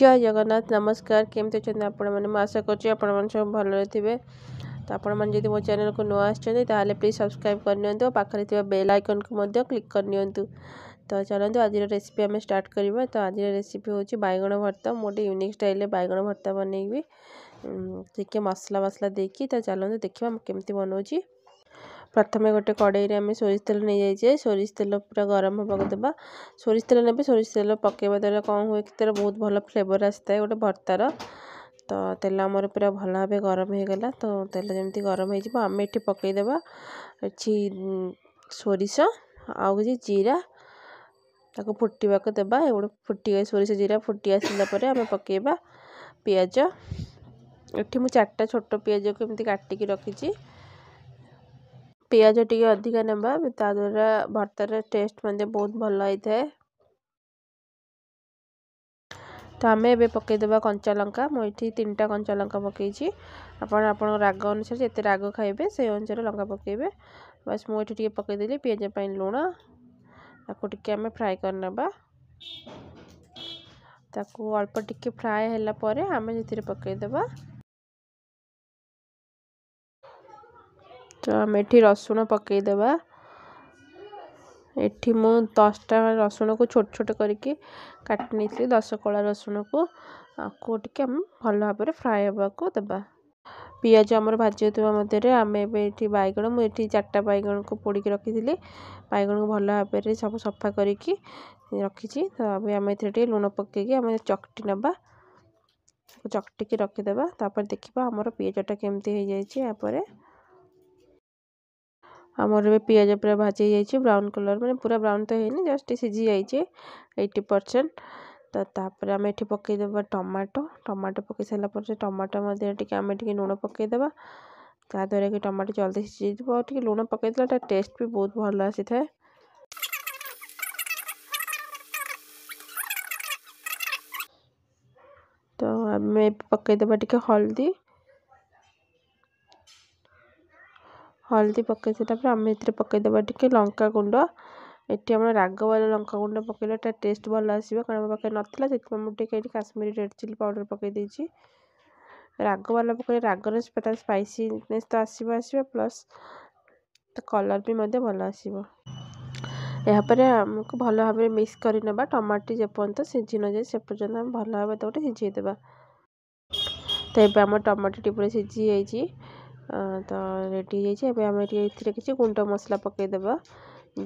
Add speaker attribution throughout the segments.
Speaker 1: জয় জগন্নাথ নমস্কার কেমতি অনেক আপনার মু আশা করছি আপনার সব ভালো থাকবে তো আপনার যদি মো চ্যানেলকে নূ আসছেন তাহলে প্লিজ সবসক্রাইব করে নিও পাখে থাকা বেল আইকনকে ক্লিক করে নিও তো চলতু আজ রেসিপি আমি স্টার্ট করা তো আজ রেসিপি হচ্ছে বাইগণ ভর্তা মু গোটে ইউনিক স্টাইলে বাইগণ ভর্তা বনাইবি টিকি মশলা মশলা দিয়ে তো চলতু দেখা কেমতি বনাওছি प्रथम गोटे कड़ई में सोरस तेल नहीं जाइए सोरस तेल पूरा गरम हाँ देवा सोरस तेल ने सोरस तेल पकेबा द्वारा कौन हुए कि बहुत भल फ्लेवर आसता है गोटे भर्तार तो तेल आम पूरा भल भाव गरम हो गला तो तेल जमी गरम होम ये पकईदे अच्छी सोरस आज जीरा ताको फुटवाक देवा फुट सोरस जीरा फुटी आसापर आम पकेबा पिज ये मुझे चार्टा छोट पिज को रखी पिज टे अधिक ना द्वारा भरतर टेस्ट मैं बहुत भल होता है तो आम ए पकईदे कंचा लंका मुझे तीन टाइम कंचा लंका पकई राग अनुसार जिते राग खाइबे से अनुसार लंका पकईबे बस मुझे पकईदेली पिंजपी लुण ताको आम फ्राए कर ताकू अल्प टिके फ्राए हेला आम से पकईदे ତ ଆମେ ଏଠି ରସୁଣ ପକାଇଦେବା ଏଠି ମୁଁ ଦଶଟା ରସୁଣକୁ ଛୋଟ ଛୋଟ କରିକି କାଟି ନେଇଥିଲି ଦଶ କଳା ରସୁଣକୁ ଆକୁ ଟିକେ ଆମେ ଭଲ ଭାବରେ ଫ୍ରାଏ ହେବାକୁ ଦେବା ପିଆଜ ଆମର ଭାଜି ହେଉଥିବା ମଧ୍ୟରେ ଆମେ ଏବେ ଏଠି ବାଇଗଣ ମୁଁ ଏଠି ଚାରିଟା ବାଇଗଣକୁ ପୋଡ଼ିକି ରଖିଥିଲି ବାଇଗଣକୁ ଭଲ ଭାବରେ ସବୁ ସଫା କରିକି ରଖିଛି ତ ଏବେ ଆମେ ଏଥିରେ ଟିକେ ଲୁଣ ପକେଇକି ଆମେ ଚକଟି ନେବା ଚକଟିକି ରଖିଦେବା ତାପରେ ଦେଖିବା ଆମର ପିଆଜଟା କେମିତି ହେଇଯାଇଛି ଏହାପରେ आमर ए पिज पूरा भाजी जाइए ब्राउन कलर मैंने पूरा ब्राउन तो है जस्ट सीझी जाइए एट्टी परसेंट तो तापर आम ये पकईदे टमाटो टमाटो पक सारापर से टमाटो मैं लुण पकईदे जहाद्वारा कि टमाटो जल्दी सीझी और लुण पकईदे टेस्ट भी बहुत भल आ तो आम पकईदे टे हलदी ହଳଦୀ ପକାଇ ସାରିଲା ପରେ ଆମେ ଏଥିରେ ପକାଇଦେବା ଟିକେ ଲଙ୍କା ଗୁଣ୍ଡ ଏଠି ଆମର ରାଗ ଲଙ୍କା ଗୁଣ୍ଡ ପକାଇଲେ ତା ଟେଷ୍ଟ ଭଲ ଆସିବ କାରଣ ଆମ ପାଖରେ ନଥିଲା ସେଥିପାଇଁ ମୁଁ ଟିକେ ଏଠି କାଶ୍ମୀରୀ ରେଡ଼୍ ଚିଲି ପାଉଡ଼ର ପକାଇ ଦେଇଛି ରାଗ ବାଲା ପକାଇଲେ ରାଗରେ ତା ସ୍ପାଇସିନେସ୍ ତ ଆସିବ ଆସିବ ପ୍ଲସ୍ ତା କଲର୍ ବି ମଧ୍ୟ ଭଲ ଆସିବ ଏହାପରେ ଆମକୁ ଭଲ ଭାବରେ ମିକ୍ସ କରିନେବା ଟମାଟୋ ଯେପର୍ଯ୍ୟନ୍ତ ସିଝି ନଯାଏ ସେ ପର୍ଯ୍ୟନ୍ତ ଆମେ ଭଲ ଭାବରେ ତାକୁ ଗୋଟେ ସିଝେଇ ଦେବା ତ ଏବେ ଆମ ଟମାଟୋଟି ପୁରା ସିଝି ଯାଇଛି ତ ରେଡ଼ି ହେଇଯାଇଛି ଏବେ ଆମେ ଟିକେ ଏଥିରେ କିଛି ଗୁଣ୍ଡ ମସଲା ପକାଇଦେବା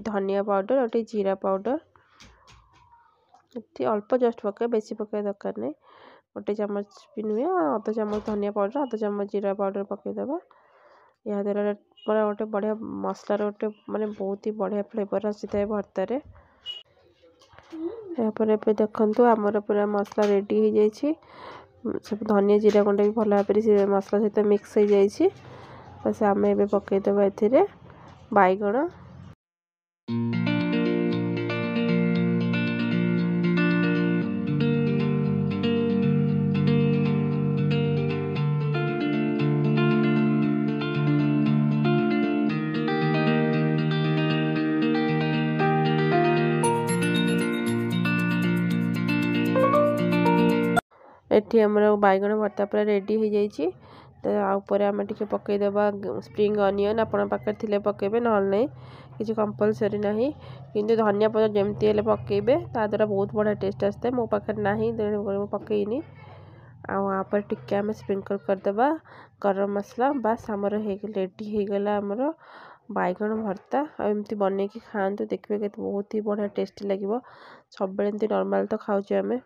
Speaker 1: ଧନିଆ ପାଉଡ଼ର୍ ଆଉ ଟିକେ ଜିରା ପାଉଡ଼ର୍ ଏଠି ଅଳ୍ପ ଜଷ୍ଟ ପକାଏ ବେଶୀ ପକାଇବା ଦରକାର ନାହିଁ ଗୋଟେ ଚାମଚ ବି ନୁହେଁ ଅଧ ଚାମଚ ଧନିଆ ପାଉଡ଼ର୍ ଅଧ ଚାମଚ ଜିରା ପାଉଡ଼ର୍ ପକାଇଦେବା ଏହାଦ୍ୱାରା ପୁରା ଗୋଟେ ବଢ଼ିଆ ମସଲାର ଗୋଟେ ମାନେ ବହୁତ ହି ବଢ଼ିଆ ଫ୍ଲେଭର୍ ଆସିଥାଏ ଭର୍ତ୍ତାରେ ଏହାପରେ ଏବେ ଦେଖନ୍ତୁ ଆମର ପୁରା ମସଲା ରେଡ଼ି ହେଇଯାଇଛି ସବୁ ଧନିଆ ଜିରା ଗୁଣ୍ଡ ବି ଭଲ ଭାବରେ ସେ ମସଲା ସହିତ ମିକ୍ସ ହେଇଯାଇଛି ବାସ୍ ଆମେ ଏବେ ପକାଇଦେବା ଏଥିରେ ବାଇଗଣ ଏଠି ଆମର ବାଇଗଣ ଭର୍ତ୍ତା ପୁରା ରେଡ଼ି ହେଇଯାଇଛି ତା ଉପରେ ଆମେ ଟିକେ ପକାଇଦେବା ସ୍ପ୍ରିଙ୍ଗ ଅନିଅନ୍ ଆପଣ ପାଖରେ ଥିଲେ ପକାଇବେ ନହେଲେ ନାହିଁ କିଛି କମ୍ପଲସରି ନାହିଁ କିନ୍ତୁ ଧନିଆ ପତ୍ର ଯେମିତି ହେଲେ ପକାଇବେ ତା ଦ୍ୱାରା ବହୁତ ବଢ଼ିଆ ଟେଷ୍ଟ ଆସିଥାଏ ମୋ ପାଖରେ ନାହିଁ ତେଣୁକରି ମୁଁ ପକାଇନି ଆଉ ଆପରେ ଟିକେ ଆମେ ସ୍ପ୍ରିଙ୍କଲ୍ କରିଦେବା ଗରମ ମସଲା ବାସ୍ ଆମର ହେଇଗଲା ରେଡ଼ି ହେଇଗଲା ଆମର ବାଇଗଣ ଭର୍ତ୍ତା ଆଉ ଏମିତି ବନେଇକି ଖାଆନ୍ତୁ ଦେଖିବେ କେତେ ବହୁତ ହି ବଢ଼ିଆ ଟେଷ୍ଟି ଲାଗିବ ସବୁବେଳେ ଏମିତି ନର୍ମାଲ୍ ତ ଖାଉଛେ ଆମେ